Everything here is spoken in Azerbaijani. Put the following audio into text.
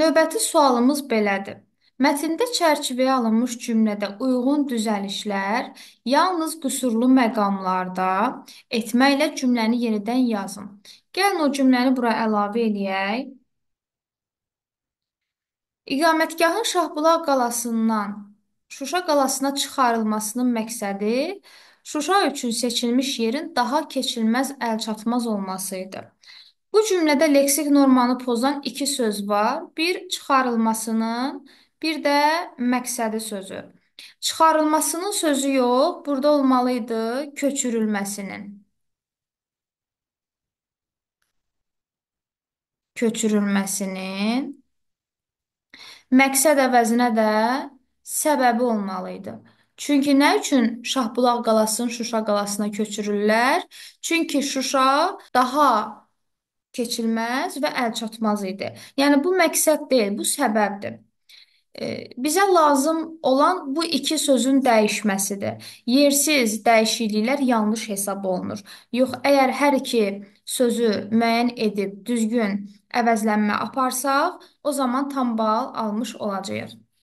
Növbəti sualımız belədir. Mətndə çərçivəyə alınmış cümlədə uyğun düzəlişlər yalnız qüsurlu məqamlarda etməklə cümləni yenidən yazın. Gəlin o cümləni bura əlavə eləyək. İqamətgahın Şahbulaq qalasından Şuşa qalasına çıxarılmasının məqsədi Şuşa üçün seçilmiş yerin daha keçilməz, əlçatmaz olması idi. Bu cümlədə leksik normanı pozan iki söz var. Bir çıxarılmasının, bir də məqsədi sözü. Çıxarılmasının sözü yox, burada olmalı idi köçürülməsinin. Köçürülməsinin. Məqsəd əvəzinə də səbəbi olmalı idi. Çünki nə üçün Şahbulaq qalasının Şuşa qalasına köçürürlər? Çünki Şuşa daha keçilməz və əlçatmaz idi. Yəni bu məqsəd deyil, bu səbəbdir. E, bizə lazım olan bu iki sözün dəyişməsidir. Yersiz dəyişikliklər yanlış hesab olunur. Yox, əgər hər iki sözü müəyyən edib düzgün əvəzlənmə aparsaq, o zaman tam bal almış olacağıq.